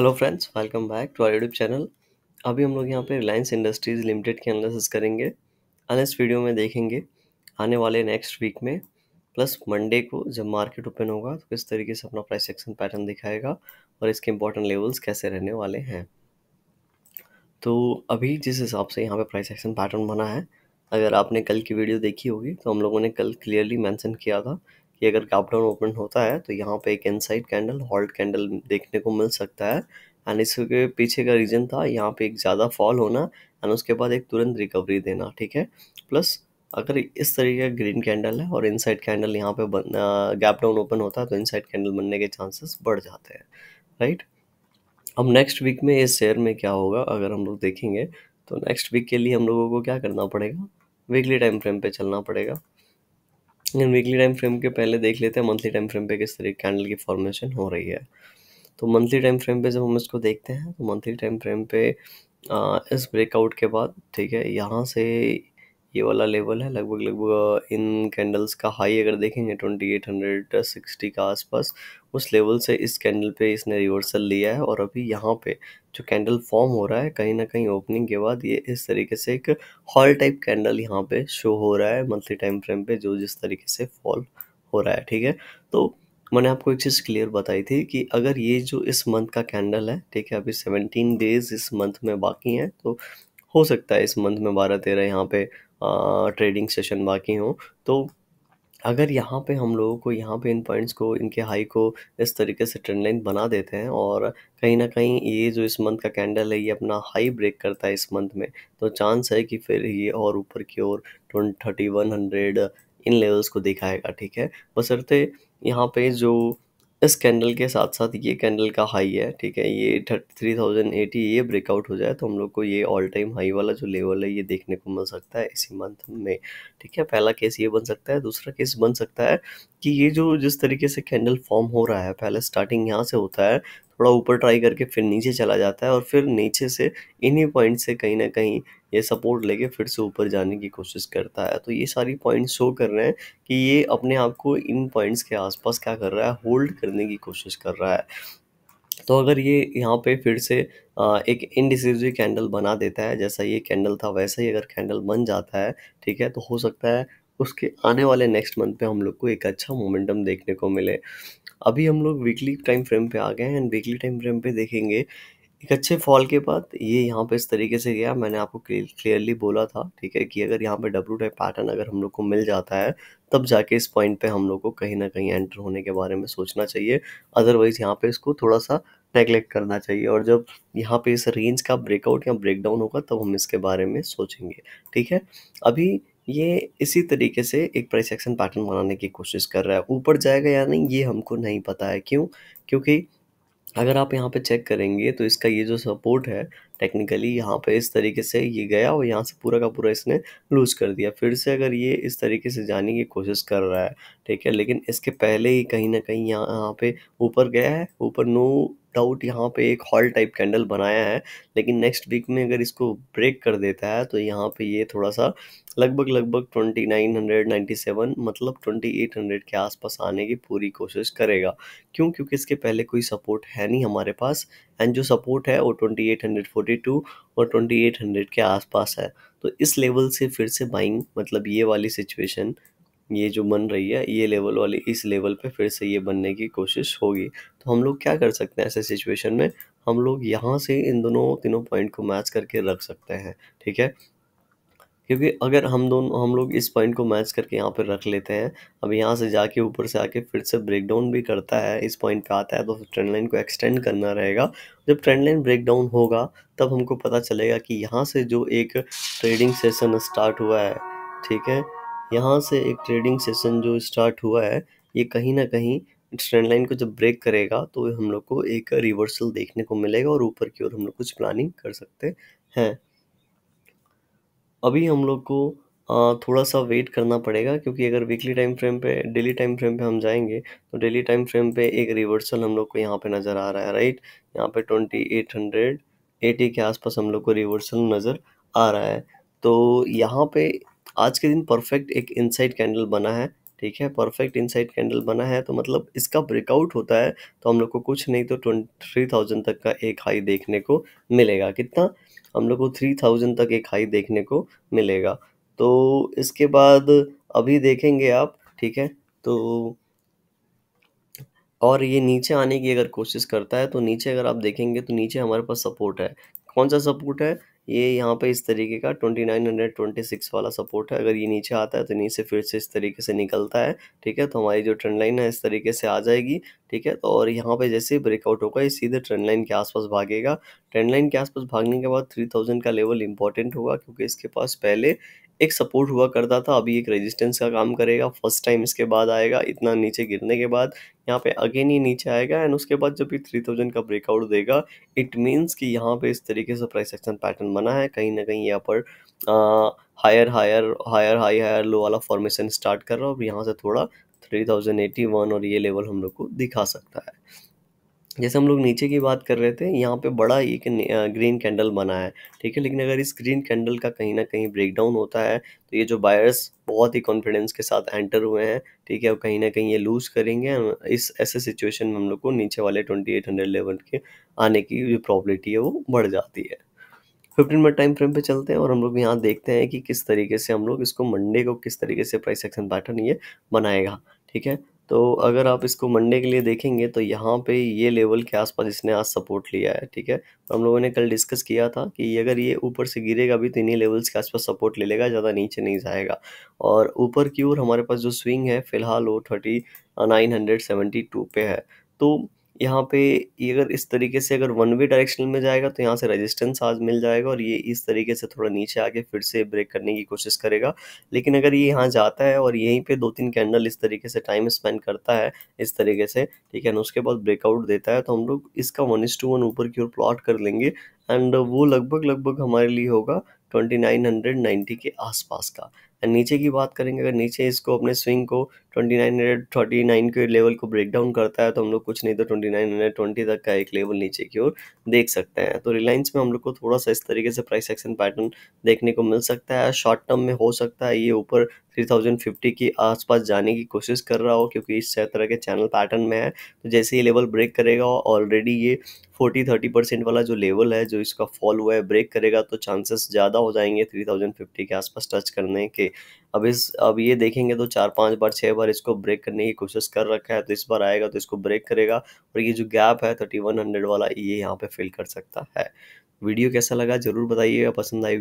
hello friends welcome back to our YouTube channel अभी हम लोग यहाँ पे रिलायंस इंडस्ट्रीज़ लिमिटेड के एनालिसिस करेंगे एनालिस वीडियो में देखेंगे आने वाले नेक्स्ट वीक में प्लस मंडे को जब मार्केट ओपन होगा तो किस तरीके से अपना प्राइस एक्शन पैटर्न दिखाएगा और इसके इंपॉर्टेंट लेवल्स कैसे रहने वाले हैं तो अभी जिस हिसाब से यहाँ पर प्राइस एक्शन पैटर्न बना है अगर आपने कल की वीडियो देखी होगी तो हम लोगों ने कल क्लियरली मैंसन किया था कि अगर गैप डाउन ओपन होता है तो यहाँ पे एक इनसाइड कैंडल हॉल्ट कैंडल देखने को मिल सकता है एंड इसके पीछे का रीज़न था यहाँ पे एक ज़्यादा फॉल होना एंड उसके बाद एक तुरंत रिकवरी देना ठीक है प्लस अगर इस तरीके का ग्रीन कैंडल है और साइड कैंडल यहाँ पे बन गैप डाउन ओपन होता है तो इनसाइड कैंडल बनने के चांसेस बढ़ जाते हैं राइट अब नेक्स्ट वीक में इस शेयर में क्या होगा अगर हम लोग देखेंगे तो नेक्स्ट वीक के लिए हम लोगों को क्या करना पड़ेगा वीकली टाइम फ्रेम पे चलना पड़ेगा लेकिन वीकली टाइम फ्रेम के पहले देख लेते हैं मंथली टाइम फ्रेम पे किस तरीके कैंडल की फॉर्मेशन हो रही है तो मंथली टाइम फ्रेम पे जब हम इसको देखते हैं तो मंथली टाइम फ्रेम पे आ, इस ब्रेकआउट के बाद ठीक है यहाँ से ये वाला लेवल है लगभग लगभग इन कैंडल्स का हाई अगर देखें ये ट्वेंटी एट हंड्रेड सिक्सटी का आसपास उस लेवल से इस कैंडल पे इसने रिवर्सल लिया है और अभी यहाँ पे जो कैंडल फॉर्म हो रहा है कहीं ना कहीं ओपनिंग के बाद ये इस तरीके से एक हॉल टाइप कैंडल यहाँ पे शो हो रहा है मंथली टाइम फ्रेम पे जो जिस तरीके से फॉल हो रहा है ठीक है तो मैंने आपको एक चीज़ क्लियर बताई थी कि अगर ये जो इस मंथ का कैंडल है ठीक है अभी सेवनटीन डेज इस मंथ में बाकी हैं तो हो सकता है इस मंथ में बारह तेरह यहाँ पे ट्रेडिंग सेशन बाकी हों तो अगर यहाँ पे हम लोगों को यहाँ पे इन पॉइंट्स को इनके हाई को इस तरीके से ट्रेंड लाइन बना देते हैं और कहीं ना कहीं ये जो इस मंथ का कैंडल है ये अपना हाई ब्रेक करता है इस मंथ में तो चांस है कि फिर ये और ऊपर की ओर ट्वेंट थर्टी वन हंड्रेड इन लेवल्स को दिखाएगा ठीक है बसरते यहाँ पे जो इस कैंडल के साथ साथ ये कैंडल का हाई है ठीक है ये थ्री थाउजेंड एटी ये ब्रेकआउट हो जाए तो हम लोग को ये ऑल टाइम हाई वाला जो लेवल है ये देखने को मिल सकता है इसी मंथ में ठीक है पहला केस ये बन सकता है दूसरा केस बन सकता है कि ये जो जिस तरीके से कैंडल फॉर्म हो रहा है पहले स्टार्टिंग यहाँ से होता है थोड़ा ऊपर ट्राई करके फिर नीचे चला जाता है और फिर नीचे से इन्हीं पॉइंट से कहीं ना कहीं ये सपोर्ट लेके फिर से ऊपर जाने की कोशिश करता है तो ये सारी पॉइंट शो कर रहे हैं कि ये अपने आप को इन पॉइंट्स के आसपास क्या कर रहा है होल्ड करने की कोशिश कर रहा है तो अगर ये यहाँ पे फिर से एक इनडिसिव कैंडल बना देता है जैसा ये कैंडल था वैसा ही अगर कैंडल बन जाता है ठीक है तो हो सकता है उसके आने वाले नेक्स्ट मंथ पे हम लोग को एक अच्छा मोमेंटम देखने को मिले अभी हम लोग वीकली टाइम फ्रेम पे आ गए हैं एंड वीकली टाइम फ्रेम पे देखेंगे एक अच्छे फॉल के बाद ये यहाँ पे इस तरीके से गया मैंने आपको क्लियरली बोला था ठीक है कि अगर यहाँ पे डब्ल्यू टाइप पैटर्न अगर हम लोग को मिल जाता है तब जाके इस पॉइंट पे हम लोग को कहीं ना कहीं एंटर होने के बारे में सोचना चाहिए अदरवाइज़ यहाँ पे इसको थोड़ा सा नेगलेक्ट करना चाहिए और जब यहाँ पे इस रेंज का ब्रेकआउट या ब्रेकडाउन होगा तब हम इसके बारे में सोचेंगे ठीक है अभी ये इसी तरीके से एक प्रिसेक्शन पैटर्न बनाने की कोशिश कर रहा है ऊपर जाएगा या नहीं ये हमको नहीं पता है क्यों क्योंकि अगर आप यहाँ पे चेक करेंगे तो इसका ये जो सपोर्ट है टेक्निकली यहाँ पे इस तरीके से ये गया और यहाँ से पूरा का पूरा इसने लूज़ कर दिया फिर से अगर ये इस तरीके से जाने की कोशिश कर रहा है ठीक है लेकिन इसके पहले ही कहीं ना कहीं यहाँ यहाँ पे ऊपर गया है ऊपर नो डाउट यहाँ पे एक हॉल टाइप कैंडल बनाया है लेकिन नेक्स्ट वीक में अगर इसको ब्रेक कर देता है तो यहाँ पे ये थोड़ा सा लगभग लगभग 2997 मतलब 2800 के आसपास आने की पूरी कोशिश करेगा क्यों क्योंकि इसके पहले कोई सपोर्ट है नहीं हमारे पास एंड जो सपोर्ट है वो 2842 और 2800 के आसपास है तो इस लेवल से फिर से बाइंग मतलब ये वाली सिचुएशन ये जो बन रही है ये लेवल वाली इस लेवल पे फिर से ये बनने की कोशिश होगी तो हम लोग क्या कर सकते हैं ऐसे सिचुएशन में हम लोग यहाँ से इन दोनों तीनों पॉइंट को मैच करके रख सकते हैं ठीक है क्योंकि अगर हम दोनों हम लोग इस पॉइंट को मैच करके यहाँ पर रख लेते हैं अब यहाँ से जाके ऊपर से आके फिर से ब्रेक डाउन भी करता है इस पॉइंट पे आता है तो ट्रेंड लाइन को एक्सटेंड करना रहेगा जब ट्रेंड लाइन ब्रेक डाउन होगा तब हमको पता चलेगा कि यहाँ से जो एक ट्रेडिंग सेशन स्टार्ट हुआ है ठीक है यहाँ से एक ट्रेडिंग सेशन जो स्टार्ट हुआ है ये कहीं ना कहीं ट्रेंड लाइन को जब ब्रेक करेगा तो हम लोग को एक रिवर्सल देखने को मिलेगा और ऊपर की ओर हम लोग कुछ प्लानिंग कर सकते हैं अभी हम लोग को थोड़ा सा वेट करना पड़ेगा क्योंकि अगर वीकली टाइम फ्रेम पे डेली टाइम फ्रेम पे हम जाएंगे तो डेली टाइम फ्रेम पे एक रिवर्सल हम लोग को यहाँ पे नज़र आ रहा है राइट यहाँ पे ट्वेंटी एट हंड्रेड एटी के आसपास हम लोग को रिवर्सल नज़र आ रहा है तो यहाँ पे आज के दिन परफेक्ट एक इनसाइड कैंडल बना है ठीक है परफेक्ट इनसाइड कैंडल बना है तो मतलब इसका ब्रेकआउट होता है तो हम लोग को कुछ नहीं तो ट्वेंटी थाउजेंड तक का एक हाई देखने को मिलेगा कितना हम लोग को थ्री थाउजेंड तक एक हाई देखने को मिलेगा तो इसके बाद अभी देखेंगे आप ठीक है तो और ये नीचे आने की अगर कोशिश करता है तो नीचे अगर आप देखेंगे तो नीचे हमारे पास सपोर्ट है कौन सा सपोर्ट है ये यहाँ पे इस तरीके का 2926 वाला सपोर्ट है अगर ये नीचे आता है तो नीचे फिर से इस तरीके से निकलता है ठीक है तो हमारी जो ट्रेंड लाइन है इस तरीके से आ जाएगी ठीक है तो और यहाँ पे जैसे ब्रेकआउट होगा ये सीधे ट्रेंड लाइन के आसपास भागेगा ट्रेंड लाइन के आसपास भागने के बाद 3000 का लेवल इंपॉर्टेंट होगा क्योंकि इसके पास पहले एक सपोर्ट हुआ करता था अभी एक रेजिस्टेंस का काम करेगा फर्स्ट टाइम इसके बाद आएगा इतना नीचे गिरने के बाद यहाँ पे अगेन ही नीचे आएगा एंड उसके बाद जब भी थ्री थाउजेंड का ब्रेकआउट देगा इट मीन्स कि यहाँ पे इस तरीके से प्राइस एक्शन पैटर्न बना है कहीं ना कहीं यहाँ पर higher higher higher high higher low वाला फॉर्मेशन स्टार्ट कर रहा है और यहाँ से थोड़ा थ्री थाउजेंड एटी वन और ये लेवल हम लोग को दिखा सकता है जैसे हम लोग नीचे की बात कर रहे थे यहाँ पे बड़ा एक ग्रीन कैंडल बना है ठीक है लेकिन अगर इस ग्रीन कैंडल का कहीं ना कहीं ब्रेकडाउन होता है तो ये जो बायर्स बहुत ही कॉन्फिडेंस के साथ एंटर हुए हैं ठीक है अब कहीं ना कहीं ये लूज़ करेंगे इस ऐसे सिचुएशन में हम लोग को नीचे वाले ट्वेंटी एट हंड्रेड लेवल के आने की जो प्रॉब्लिटी है वो बढ़ जाती है फिफ्टीन मिनट टाइम फ्रेम पे चलते हैं और हम लोग यहाँ देखते हैं कि किस तरीके से हम लोग इसको मंडे को किस तरीके से प्राइस एक्शन पैटर्न ये बनाएगा ठीक है तो अगर आप इसको मंडे के लिए देखेंगे तो यहाँ पे ये लेवल के आसपास इसने आज सपोर्ट लिया है ठीक है तो हम लोगों ने कल डिस्कस किया था कि अगर ये ऊपर से गिरेगा भी तो इन्हीं लेवल्स के आसपास सपोर्ट ले लेगा ज़्यादा नीचे नहीं जाएगा और ऊपर की ओर हमारे पास जो स्विंग है फिलहाल वो thirty nine hundred seventy two पे है तो यहाँ पे अगर इस तरीके से अगर वन वे डायरेक्शन में जाएगा तो यहाँ से रेजिस्टेंस आज मिल जाएगा और ये इस तरीके से थोड़ा नीचे आके फिर से ब्रेक करने की कोशिश करेगा लेकिन अगर ये यहाँ जाता है और यहीं पे दो तीन कैंडल इस तरीके से टाइम स्पेंड करता है इस तरीके से ठीक है ना उसके बाद ब्रेकआउट देता है तो हम लोग इसका वन वन ऊपर की ओर प्लॉट कर लेंगे एंड वो लगभग लगभग हमारे लिए होगा 2990 के आसपास का एंड नीचे की बात करेंगे अगर नीचे इसको अपने स्विंग को 2939 के लेवल को ब्रेक डाउन करता है तो हम लोग कुछ नहीं तो 2920 तक का एक लेवल नीचे की ओर देख सकते हैं तो रिलायंस में हम लोग को थोड़ा सा इस तरीके से प्राइस एक्शन पैटर्न देखने को मिल सकता है शॉर्ट टर्म में हो सकता है ये ऊपर 3050 की आसपास जाने की कोशिश कर रहा हो क्योंकि इस तरह के चैनल पैटर्न में है तो जैसे ही लेवल ब्रेक करेगा ऑलरेडी ये फोर्टी थर्टी परसेंट वाला जो लेवल है जो इसका फॉल हुआ है ब्रेक करेगा तो चांसेस ज़्यादा हो जाएंगे थ्री थाउजेंड फिफ्टी के आसपास टच करने के अब इस अब ये देखेंगे तो चार पांच बार छः बार इसको ब्रेक करने की कोशिश कर रखा है तो इस बार आएगा तो इसको ब्रेक करेगा और ये जो गैप है थर्टी वन हंड्रेड वाला ये यहाँ पर फिल कर सकता है वीडियो कैसा लगा ज़रूर बताइएगा पसंद आई